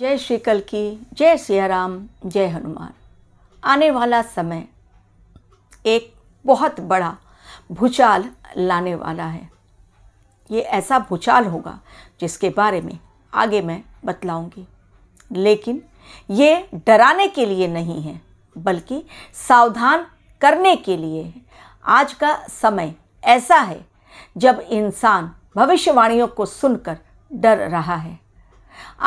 जय श्री कल की जय सिया राम जय हनुमान आने वाला समय एक बहुत बड़ा भूचाल लाने वाला है ये ऐसा भूचाल होगा जिसके बारे में आगे मैं बतलाऊंगी लेकिन ये डराने के लिए नहीं है बल्कि सावधान करने के लिए है आज का समय ऐसा है जब इंसान भविष्यवाणियों को सुनकर डर रहा है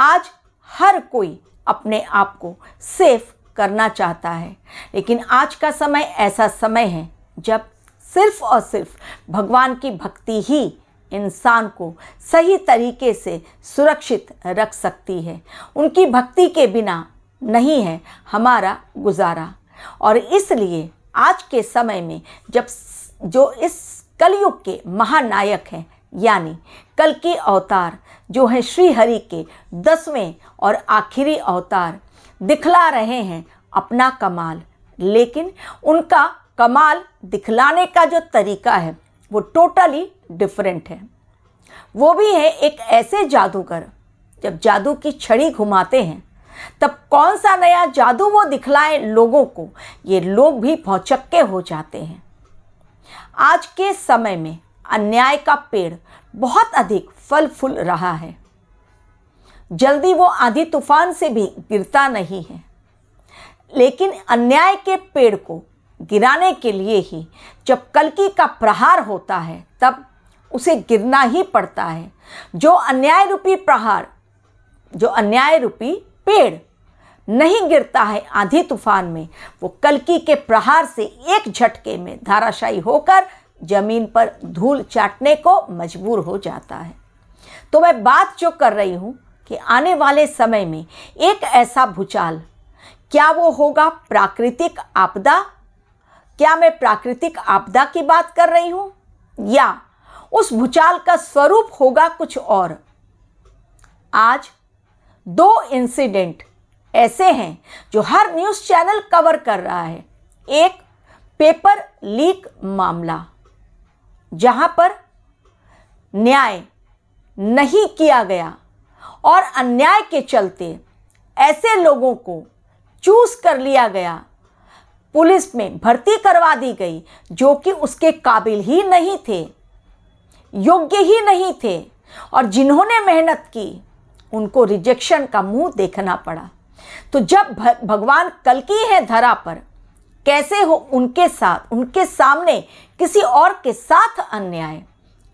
आज हर कोई अपने आप को सेफ करना चाहता है लेकिन आज का समय ऐसा समय है जब सिर्फ और सिर्फ भगवान की भक्ति ही इंसान को सही तरीके से सुरक्षित रख सकती है उनकी भक्ति के बिना नहीं है हमारा गुजारा और इसलिए आज के समय में जब जो इस कलयुग के महानायक हैं यानी कल के अवतार जो है श्री हरि के दसवें और आखिरी अवतार दिखला रहे हैं अपना कमाल लेकिन उनका कमाल दिखलाने का जो तरीका है वो टोटली डिफरेंट है वो भी है एक ऐसे जादूगर जब जादू की छड़ी घुमाते हैं तब कौन सा नया जादू वो दिखलाए लोगों को ये लोग भी भौचक्के हो जाते हैं आज के समय में अन्याय का पेड़ बहुत अधिक फल फूल रहा है जल्दी वो आधी तूफान से भी गिरता नहीं है लेकिन अन्याय के पेड़ को गिराने के लिए ही जब कलकी का प्रहार होता है तब उसे गिरना ही पड़ता है जो अन्याय रूपी प्रहार जो अन्याय रूपी पेड़ नहीं गिरता है आंधी तूफान में वो कलकी के प्रहार से एक झटके में धाराशाही होकर जमीन पर धूल चाटने को मजबूर हो जाता है तो मैं बात जो कर रही हूँ कि आने वाले समय में एक ऐसा भूचाल क्या वो होगा प्राकृतिक आपदा क्या मैं प्राकृतिक आपदा की बात कर रही हूँ या उस भूचाल का स्वरूप होगा कुछ और आज दो इंसिडेंट ऐसे हैं जो हर न्यूज़ चैनल कवर कर रहा है एक पेपर लीक मामला जहां पर न्याय नहीं किया गया और अन्याय के चलते ऐसे लोगों को चूज कर लिया गया पुलिस में भर्ती करवा दी गई जो कि उसके काबिल ही नहीं थे योग्य ही नहीं थे और जिन्होंने मेहनत की उनको रिजेक्शन का मुंह देखना पड़ा तो जब भगवान कल की है धरा पर कैसे हो उनके साथ उनके सामने किसी और के साथ अन्याय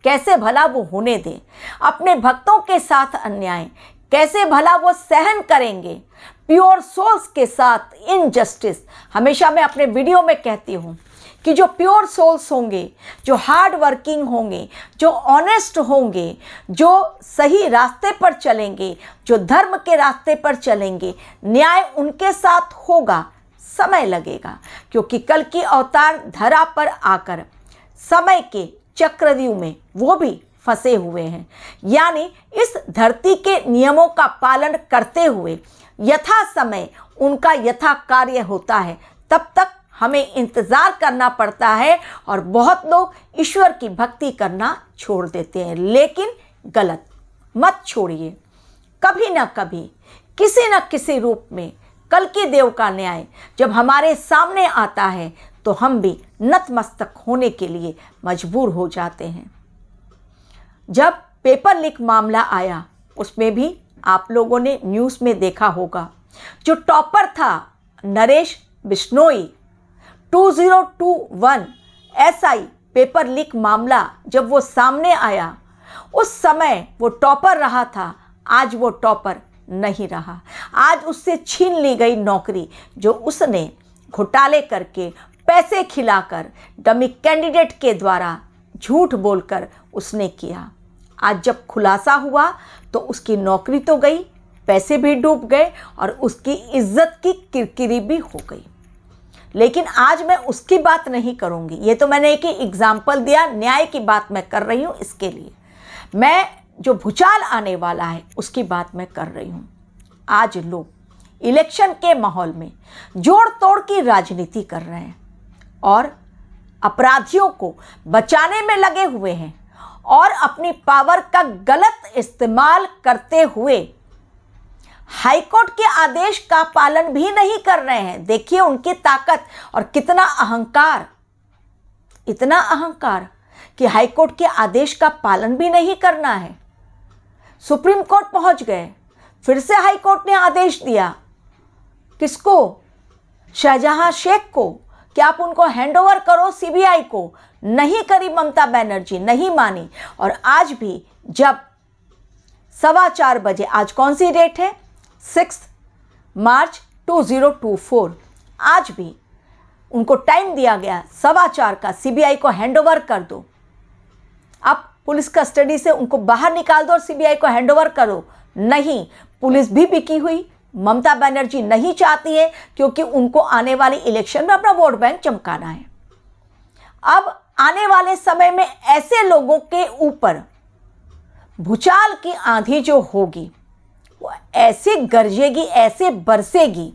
कैसे भला वो होने दे अपने भक्तों के साथ अन्याय कैसे भला वो सहन करेंगे प्योर सोल्स के साथ इनजस्टिस हमेशा मैं अपने वीडियो में कहती हूँ कि जो प्योर सोल्स होंगे जो हार्ड वर्किंग होंगे जो ऑनेस्ट होंगे जो सही रास्ते पर चलेंगे जो धर्म के रास्ते पर चलेंगे न्याय उनके साथ होगा समय लगेगा क्योंकि कल की अवतार धरा पर आकर समय के चक्रव्यूह में वो भी फंसे हुए हैं यानी इस धरती के नियमों का पालन करते हुए यथा समय उनका यथा कार्य होता है तब तक हमें इंतज़ार करना पड़ता है और बहुत लोग ईश्वर की भक्ति करना छोड़ देते हैं लेकिन गलत मत छोड़िए कभी ना कभी किसी न किसी रूप में कल के देव का न्याय जब हमारे सामने आता है तो हम भी नतमस्तक होने के लिए मजबूर हो जाते हैं जब पेपर लीक मामला आया उसमें भी आप लोगों ने न्यूज़ में देखा होगा जो टॉपर था Naresh Bishnoi 2021 SI paper leak मामला जब वो सामने आया उस समय वो टॉपर रहा था आज वो टॉपर नहीं रहा आज उससे छीन ली गई नौकरी जो उसने घोटाले करके पैसे खिलाकर डमी कैंडिडेट के द्वारा झूठ बोलकर उसने किया आज जब खुलासा हुआ तो उसकी नौकरी तो गई पैसे भी डूब गए और उसकी इज्जत की किरकिरी भी हो गई लेकिन आज मैं उसकी बात नहीं करूंगी ये तो मैंने एक ही एग्जाम्पल दिया न्याय की बात मैं कर रही हूँ इसके लिए मैं जो भूचाल आने वाला है उसकी बात मैं कर रही हूँ आज लोग इलेक्शन के माहौल में जोड़ तोड़ की राजनीति कर रहे हैं और अपराधियों को बचाने में लगे हुए हैं और अपनी पावर का गलत इस्तेमाल करते हुए हाईकोर्ट के आदेश का पालन भी नहीं कर रहे हैं देखिए उनकी ताकत और कितना अहंकार इतना अहंकार कि हाईकोर्ट के आदेश का पालन भी नहीं करना है सुप्रीम कोर्ट पहुंच गए फिर से हाई कोर्ट ने आदेश दिया किसको शाहजहां शेख को कि आप उनको हैंडओवर करो सीबीआई को नहीं करी ममता बनर्जी नहीं मानी और आज भी जब सवा चार बजे आज कौन सी डेट है six March two two zero four आज भी उनको टाइम दिया गया सवा चार का सीबीआई को हैंडओवर कर दो आप पुलिस कस्टडी से उनको बाहर निकाल दो और सीबीआई को हैंडओवर करो नहीं पुलिस भी बिकी हुई ममता बनर्जी नहीं चाहती है क्योंकि उनको आने वाले इलेक्शन में अपना वोट बैंक चमकाना है अब आने वाले समय में ऐसे लोगों के ऊपर भूचाल की आंधी जो होगी वो ऐसे गरजेगी ऐसे बरसेगी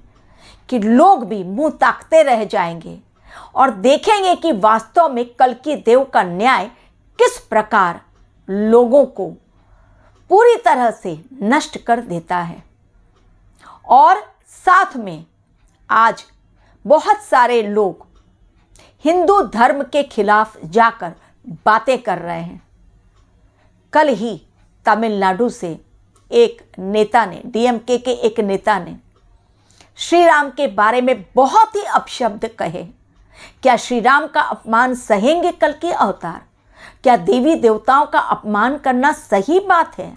कि लोग भी मुंह ताकते रह जाएंगे और देखेंगे कि वास्तव में कल की देव का न्याय किस प्रकार लोगों को पूरी तरह से नष्ट कर देता है और साथ में आज बहुत सारे लोग हिंदू धर्म के खिलाफ जाकर बातें कर रहे हैं कल ही तमिलनाडु से एक नेता ने डीएमके के एक नेता ने श्री राम के बारे में बहुत ही अपशब्द कहे क्या श्री राम का अपमान सहेंगे कल के अवतार क्या देवी देवताओं का अपमान करना सही बात है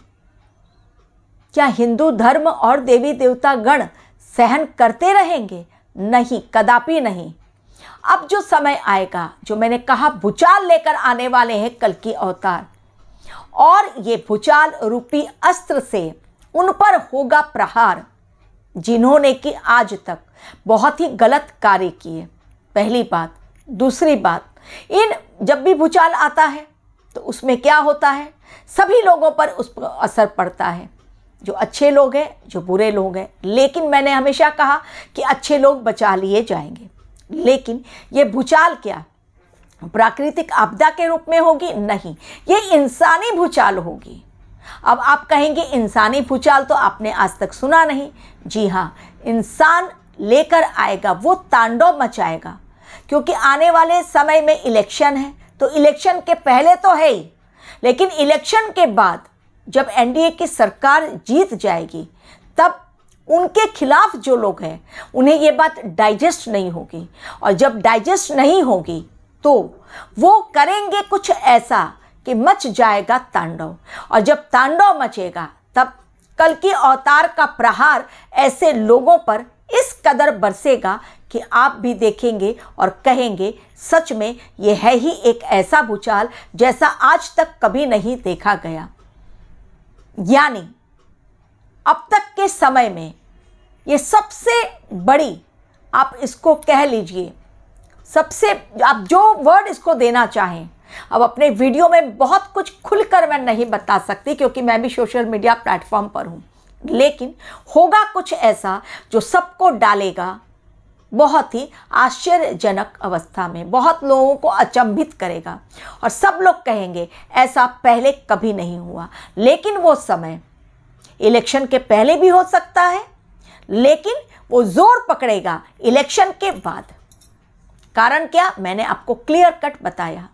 क्या हिंदू धर्म और देवी देवता गण सहन करते रहेंगे नहीं कदापि नहीं अब जो समय आएगा जो मैंने कहा भूचाल लेकर आने वाले हैं कल की अवतार और ये भूचाल रूपी अस्त्र से उन पर होगा प्रहार जिन्होंने कि आज तक बहुत ही गलत कार्य किए पहली बात दूसरी बात इन जब भी भूचाल आता है तो उसमें क्या होता है सभी लोगों पर उस पर असर पड़ता है जो अच्छे लोग हैं जो बुरे लोग हैं लेकिन मैंने हमेशा कहा कि अच्छे लोग बचा लिए जाएंगे लेकिन ये भूचाल क्या प्राकृतिक आपदा के रूप में होगी नहीं ये इंसानी भूचाल होगी अब आप कहेंगे इंसानी भूचाल तो आपने आज तक सुना नहीं जी हाँ इंसान लेकर आएगा वो तांडव मचाएगा क्योंकि आने वाले समय में इलेक्शन है तो इलेक्शन के पहले तो है ही लेकिन इलेक्शन के बाद जब एनडीए की सरकार जीत जाएगी तब उनके खिलाफ जो लोग हैं उन्हें ये बात डाइजेस्ट नहीं होगी और जब डाइजेस्ट नहीं होगी तो वो करेंगे कुछ ऐसा कि मच जाएगा तांडव और जब तांडव मचेगा तब कल की अवतार का प्रहार ऐसे लोगों पर इस कदर बरसेगा कि आप भी देखेंगे और कहेंगे सच में ये है ही एक ऐसा भूचाल जैसा आज तक कभी नहीं देखा गया यानी अब तक के समय में ये सबसे बड़ी आप इसको कह लीजिए सबसे आप जो वर्ड इसको देना चाहें अब अपने वीडियो में बहुत कुछ खुलकर मैं नहीं बता सकती क्योंकि मैं भी सोशल मीडिया प्लेटफॉर्म पर हूँ लेकिन होगा कुछ ऐसा जो सबको डालेगा बहुत ही आश्चर्यजनक अवस्था में बहुत लोगों को अचंभित करेगा और सब लोग कहेंगे ऐसा पहले कभी नहीं हुआ लेकिन वो समय इलेक्शन के पहले भी हो सकता है लेकिन वो जोर पकड़ेगा इलेक्शन के बाद कारण क्या मैंने आपको क्लियर कट बताया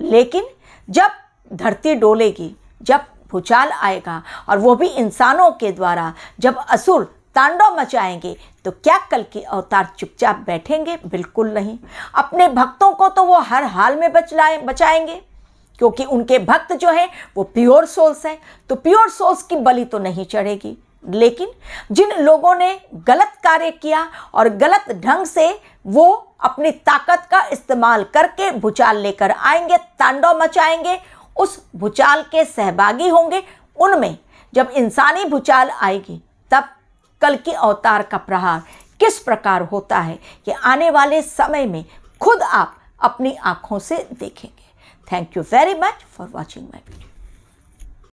लेकिन जब धरती डोलेगी जब भूचाल आएगा और वो भी इंसानों के द्वारा जब असुर तांडव मचाएंगे तो क्या कल के अवतार चुपचाप बैठेंगे बिल्कुल नहीं अपने भक्तों को तो वो हर हाल में बचलाए बचाएंगे क्योंकि उनके भक्त जो हैं वो प्योर सोल्स हैं तो प्योर सोल्स की बलि तो नहीं चढ़ेगी लेकिन जिन लोगों ने गलत कार्य किया और गलत ढंग से वो अपनी ताकत का इस्तेमाल करके भूचाल लेकर आएंगे तांडव मचाएंगे उस भूचाल के सहभागी होंगे उनमें जब इंसानी भूचाल आएगी तब कल के अवतार का प्रहार किस प्रकार होता है ये आने वाले समय में खुद आप अपनी आँखों से देखेंगे thank you very much for watching my video